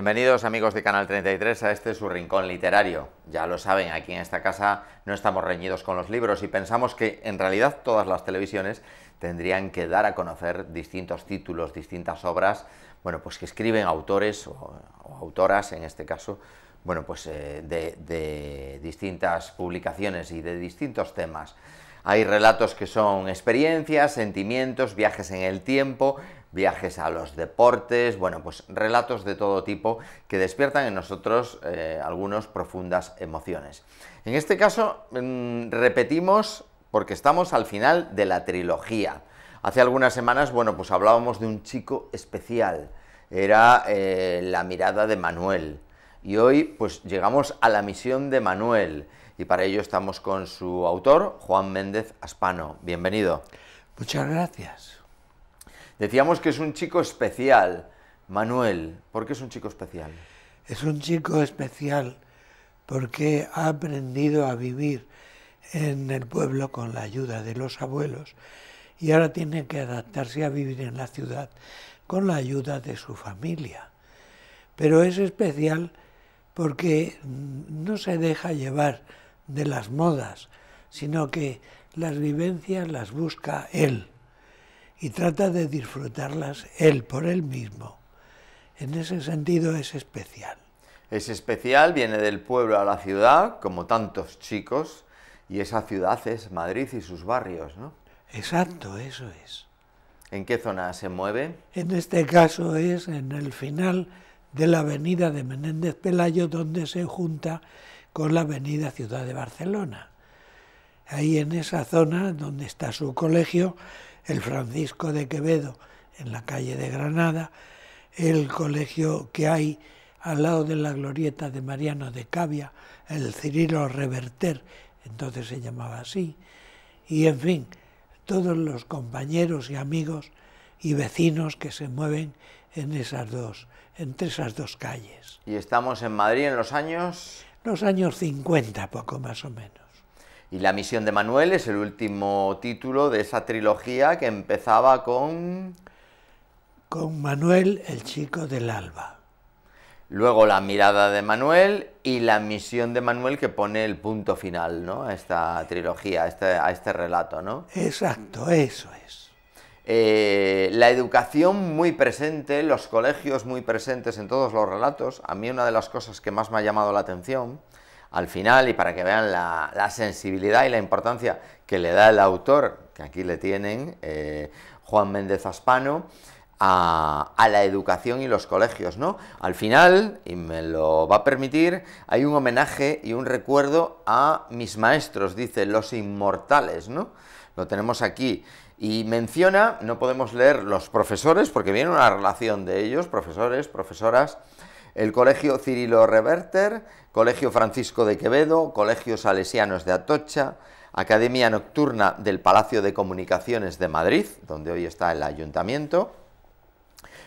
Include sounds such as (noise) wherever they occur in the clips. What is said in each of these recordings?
Bienvenidos amigos de Canal 33 a este su rincón literario. Ya lo saben, aquí en esta casa no estamos reñidos con los libros y pensamos que en realidad todas las televisiones tendrían que dar a conocer distintos títulos, distintas obras, bueno, pues que escriben autores o, autoras en este caso, bueno, pues eh, de distintas publicaciones y de distintos temas. Hay relatos que son experiencias, sentimientos, viajes en el tiempo, viajes a los deportes, bueno, pues relatos de todo tipo que despiertan en nosotros eh, algunas profundas emociones. En este caso, mm, repetimos porque estamos al final de la trilogía. Hace algunas semanas, bueno, pues hablábamos de un chico especial, era eh, la mirada de Manuel. Y hoy, pues llegamos a la misión de Manuel. Y para ello estamos con su autor, Juan Méndez Aspano. Bienvenido. Muchas gracias. Decíamos que es un chico especial, Manuel. ¿Por qué es un chico especial? Es un chico especial porque ha aprendido a vivir en el pueblo con la ayuda de los abuelos y ahora tiene que adaptarse a vivir en la ciudad con la ayuda de su familia. Pero es especial porque no se deja llevar de las modas, sino que las vivencias las busca él y trata de disfrutarlas él por él mismo. En ese sentido es especial. Es especial, viene del pueblo a la ciudad, como tantos chicos, y esa ciudad es Madrid y sus barrios, ¿no? Exacto, eso es. ¿En qué zona se mueve? En este caso es en el final de la avenida de Menéndez Pelayo, donde se junta con la avenida Ciudad de Barcelona ahí en esa zona donde está su colegio, el Francisco de Quevedo en la calle de Granada, el colegio que hay al lado de la glorieta de Mariano de Cavia, el Cirilo Reverter, entonces se llamaba así, y en fin, todos los compañeros y amigos y vecinos que se mueven en esas dos, entre esas dos calles. ¿Y estamos en Madrid en los años? Los años 50, poco más o menos. Y La misión de Manuel es el último título de esa trilogía que empezaba con... Con Manuel, el chico del alba. Luego La mirada de Manuel y La misión de Manuel que pone el punto final ¿no? a esta trilogía, a este, este relato, ¿no? Exacto, eso es. Eh, la educación muy presente, los colegios muy presentes en todos los relatos. A mí una de las cosas que más me ha llamado la atención al final y para que vean la, sensibilidad y la importancia que le da el autor, que aquí le tienen, eh, Juan Méndez Aspano, a, a, la educación y los colegios, ¿no? Al final, y me lo va a permitir, hay un homenaje y un recuerdo a mis maestros, dice, los inmortales, ¿no? Lo tenemos aquí. Y menciona, no podemos leer los profesores, porque viene una relación de ellos, profesores, profesoras, el Colegio Cirilo Reverter, Colegio Francisco de Quevedo, Colegios Salesianos de Atocha, Academia Nocturna del Palacio de Comunicaciones de Madrid, donde hoy está el Ayuntamiento,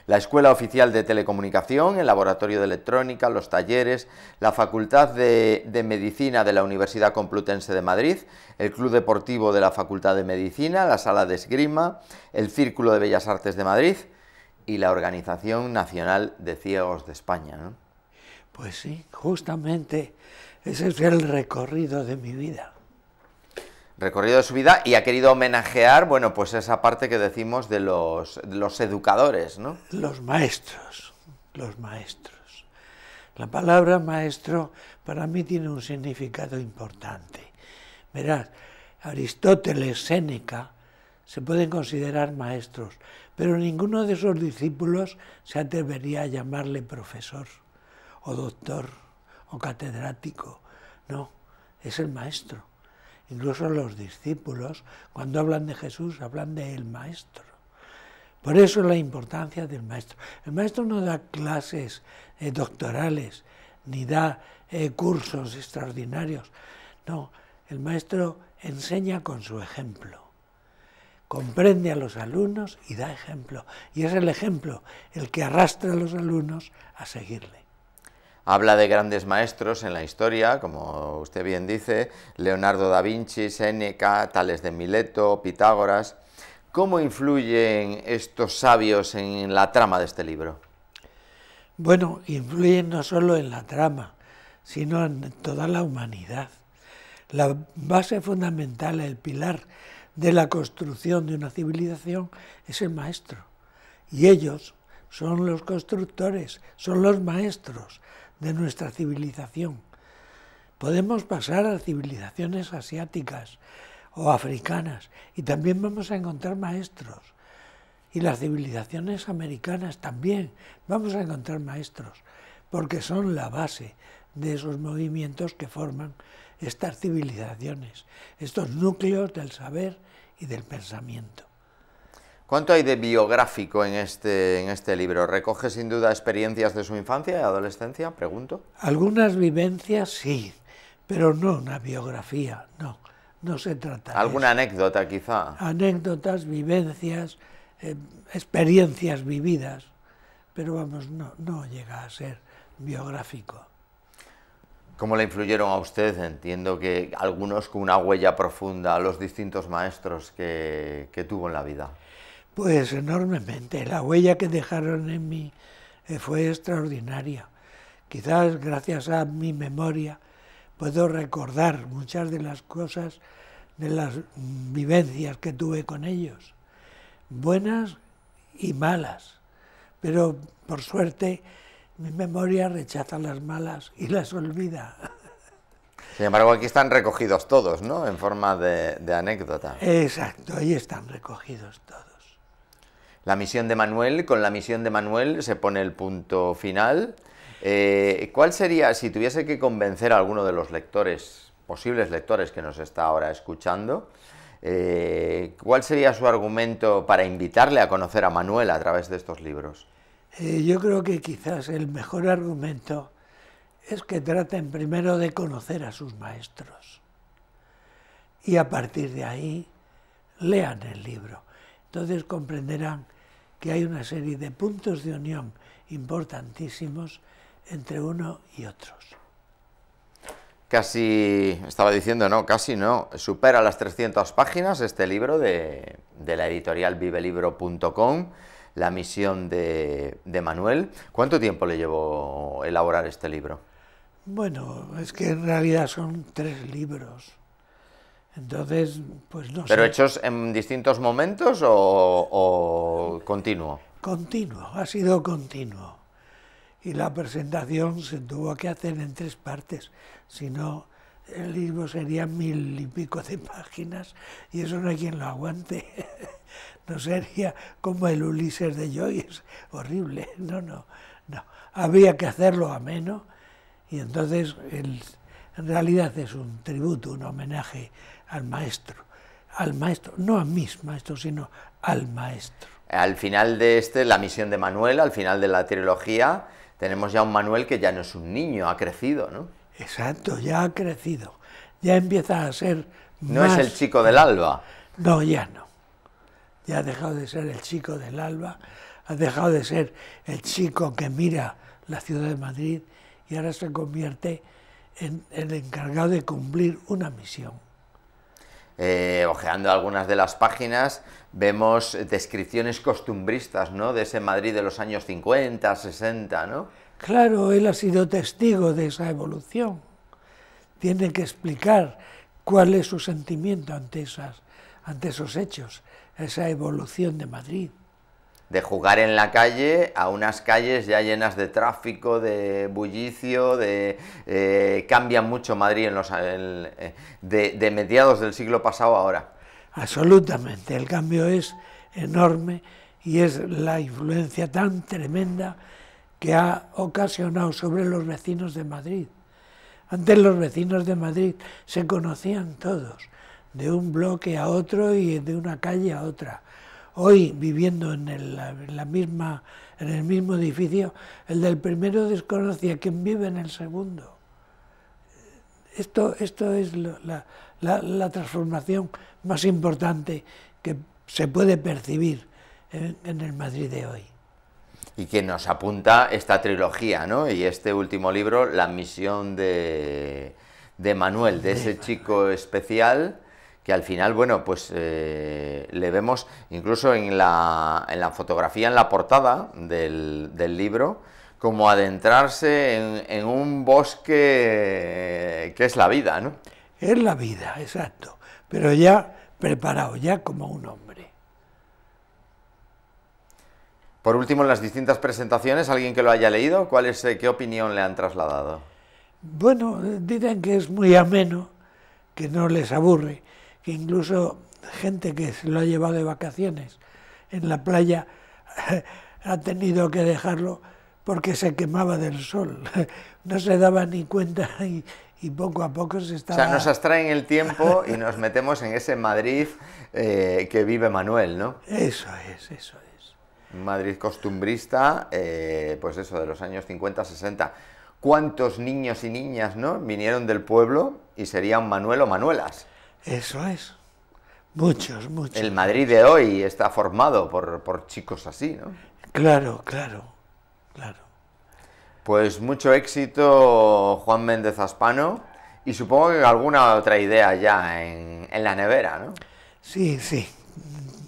la Escuela Oficial de Telecomunicación, el Laboratorio de Electrónica, los talleres, la Facultad de, Medicina de la Universidad Complutense de Madrid, el Club Deportivo de la Facultad de Medicina, la Sala de Esgrima, el Círculo de Bellas Artes de Madrid, y la Organización Nacional de Ciegos de España. ¿no? Pues sí, justamente ese es el recorrido de mi vida. Recorrido de su vida y ha querido homenajear, bueno, pues esa parte que decimos de los, los educadores, ¿no? Los maestros, los maestros. La palabra maestro para mí tiene un significado importante. Verás, Aristóteles, Séneca, se pueden considerar maestros, pero ninguno de sus discípulos se atrevería a llamarle profesor o doctor o catedrático. No, es el maestro. Incluso los discípulos, cuando hablan de Jesús, hablan de el maestro. Por eso la importancia del maestro. El maestro no da clases eh, doctorales, ni da eh, cursos extraordinarios. No, el maestro enseña con su ejemplo comprende a los alumnos y da ejemplo. Y es el ejemplo el que arrastra a los alumnos a seguirle. Habla de grandes maestros en la historia, como usted bien dice, Leonardo da Vinci, Séneca, Tales de Mileto, Pitágoras. ¿Cómo influyen estos sabios en la trama de este libro? Bueno, influyen no solo en la trama, sino en toda la humanidad. La base fundamental, el pilar de la construcción de una civilización es el maestro. Y ellos son los constructores, son los maestros de nuestra civilización. Podemos pasar a civilizaciones asiáticas o africanas y también vamos a encontrar maestros. Y las civilizaciones americanas también vamos a encontrar maestros, porque son la base de esos movimientos que forman estas civilizaciones, estos núcleos del saber y del pensamiento. ¿Cuánto hay de biográfico en este, en este libro? ¿Recoge sin duda experiencias de su infancia y adolescencia? Pregunto. Algunas vivencias sí, pero no una biografía, no. No se trata. ¿Alguna de eso. anécdota quizá? Anécdotas, vivencias, eh, experiencias vividas, pero vamos, no, no llega a ser biográfico. ¿Cómo le influyeron a usted? Entiendo que algunos con una huella profunda, los distintos maestros que, que tuvo en la vida. Pues enormemente. La huella que dejaron en mí eh, fue extraordinaria. Quizás gracias a mi memoria puedo recordar muchas de las cosas, de las vivencias que tuve con ellos, buenas y malas. Pero por suerte mi memoria rechaza las malas y las olvida. (laughs) Sin embargo, aquí están recogidos todos, ¿no? En forma de, anécdota. Exacto, ahí están recogidos todos. La misión de Manuel, con la misión de Manuel se pone el punto final. Eh, ¿Cuál sería, si tuviese que convencer a alguno de los lectores, posibles lectores que nos está ahora escuchando, eh, cuál sería su argumento para invitarle a conocer a Manuel a través de estos libros? Eh, yo creo que quizás el mejor argumento es que traten primero de conocer a sus maestros y a partir de ahí lean el libro. Entonces comprenderán que hay una serie de puntos de unión importantísimos entre uno y otros. Casi, estaba diciendo, no, casi no, supera las 300 páginas este libro de, de la editorial vivelibro.com la misión de, Manuel. ¿Cuánto tiempo le llevó elaborar este libro? Bueno, es que en realidad son tres libros. Entonces, pues no sé. ¿Pero hechos en distintos momentos o, o, continuo? Continuo, ha sido continuo. Y la presentación se tuvo que hacer en tres partes, si no el libro sería mil y pico de (laughs) páginas y eso no hay quien lo aguante no sería como el Ulises de Joyce, horrible, (laughs) no, no, no. habría que hacerlo ameno y entonces en realidad es un tributo, un homenaje al maestro, al maestro, no a mis maestros, sino al maestro. Al final de este, la misión de Manuel, al final de la trilogía, tenemos ya un Manuel que ya no es un niño, ha crecido, ¿no? Exacto, ya ha crecido, ya empieza a ser... No es el chico del alba. No, ya no ya ha dejado de ser el chico del alba, ha dejado de ser el chico que mira la ciudad de Madrid y ahora se convierte en el encargado de cumplir una misión. Eh, ojeando algunas de las páginas, vemos descripciones costumbristas ¿no? de ese Madrid de los años 50, 60, ¿no? Claro, él ha sido testigo de esa evolución. Tiene que explicar cuál es su sentimiento ante, esas, ante esos hechos esa evolución de Madrid. De jugar en la calle a unas calles ya llenas de tráfico, de bullicio, de eh, cambia mucho Madrid en los, eh, de, mediados del siglo pasado ahora. Absolutamente, el cambio es enorme y es la influencia tan tremenda que ha ocasionado sobre los vecinos de Madrid. Antes los vecinos de Madrid se conocían todos, de un bloque a otro y de una calle a otra. Hoy, viviendo en el, la misma, en el mismo edificio, el del primero desconoce a quien vive en el segundo. Esto, esto es la, transformación más importante que se puede percibir en, el Madrid de hoy y quien nos apunta esta trilogía, ¿no? Y este último libro, La misión de, de Manuel, de ese chico especial que al final, bueno, pues eh, le vemos incluso en la, en la, fotografía, en la portada del, libro, como adentrarse en, un bosque que es la vida, ¿no? Es la vida, exacto, pero ya preparado, ya como un hombre. Por último, en las distintas presentaciones, alguien que lo haya leído, ¿cuál es, eh, ¿qué opinión le han trasladado? Bueno, eh, dirán que es muy ameno, que no les aburre que incluso gente que se lo ha llevado de vacaciones en la playa (laughs) ha tenido que dejarlo porque se quemaba del sol, (laughs) no se daba ni cuenta (laughs) y, poco a poco se estaba... O sea, nos abstraen el tiempo y nos metemos en ese Madrid eh, que vive Manuel, ¿no? Eso es, eso es. Madrid costumbrista, eh, pues eso, de los años 50, 60. ¿Cuántos niños y niñas, no, vinieron del pueblo y serían Manuel o Manuelas? Eso es. Muchos, muchos. El Madrid de hoy está formado por, chicos así, ¿no? Claro, claro, claro. Pues mucho éxito, Juan Méndez Aspano, y supongo que alguna otra idea ya en, la nevera, ¿no? Sí, sí,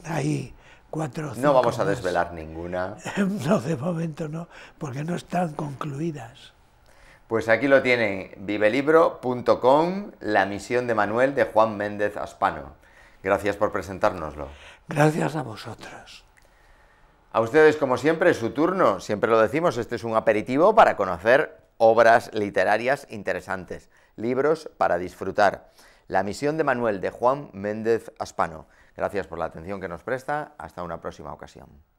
Hay cuatro. no vamos a desvelar ninguna. (laughs) no, de momento no, porque no están concluidas. Pues aquí lo tienen, vivelibro.com, la misión de Manuel de Juan Méndez Aspano. Gracias por presentárnoslo. Gracias a vosotros. A ustedes, como siempre, es su turno. Siempre lo decimos, este es un aperitivo para conocer obras literarias interesantes, libros para disfrutar. La misión de Manuel de Juan Méndez Aspano. Gracias por la atención que nos presta. Hasta una próxima ocasión.